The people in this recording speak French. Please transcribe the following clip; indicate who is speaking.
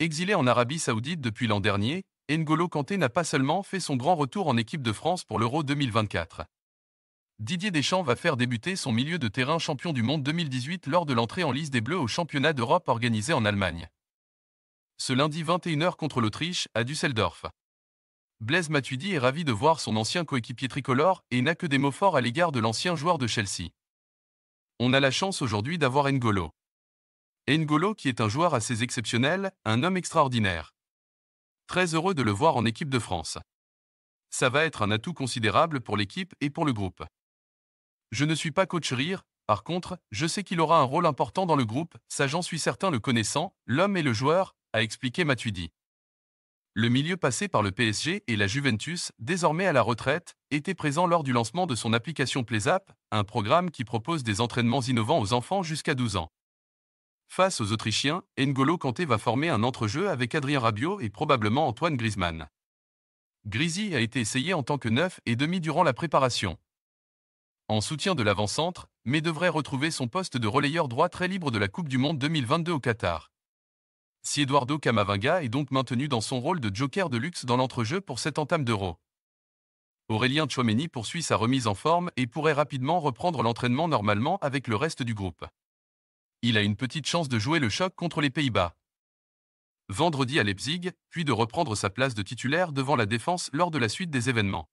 Speaker 1: Exilé en Arabie Saoudite depuis l'an dernier, N'Golo Kanté n'a pas seulement fait son grand retour en équipe de France pour l'Euro 2024. Didier Deschamps va faire débuter son milieu de terrain champion du monde 2018 lors de l'entrée en liste des Bleus au championnat d'Europe organisé en Allemagne. Ce lundi 21h contre l'Autriche, à Düsseldorf. Blaise Matuidi est ravi de voir son ancien coéquipier tricolore et n'a que des mots forts à l'égard de l'ancien joueur de Chelsea. On a la chance aujourd'hui d'avoir N'Golo. N'Golo qui est un joueur assez exceptionnel, un homme extraordinaire. Très heureux de le voir en équipe de France. Ça va être un atout considérable pour l'équipe et pour le groupe. Je ne suis pas coach rire, par contre, je sais qu'il aura un rôle important dans le groupe, ça j'en suis certain le connaissant, l'homme et le joueur, a expliqué Matuidi. Le milieu passé par le PSG et la Juventus, désormais à la retraite, était présent lors du lancement de son application PlaySAP, un programme qui propose des entraînements innovants aux enfants jusqu'à 12 ans. Face aux Autrichiens, N'Golo Kanté va former un entrejeu avec Adrien Rabiot et probablement Antoine Griezmann. Grisi a été essayé en tant que neuf et demi durant la préparation. En soutien de l'avant-centre, mais devrait retrouver son poste de relayeur droit très libre de la Coupe du Monde 2022 au Qatar. Si Eduardo Camavinga est donc maintenu dans son rôle de joker de luxe dans l'entrejeu pour cette entame d'euro. Aurélien Chouameni poursuit sa remise en forme et pourrait rapidement reprendre l'entraînement normalement avec le reste du groupe il a une petite chance de jouer le choc contre les Pays-Bas. Vendredi à Leipzig, puis de reprendre sa place de titulaire devant la défense lors de la suite des événements.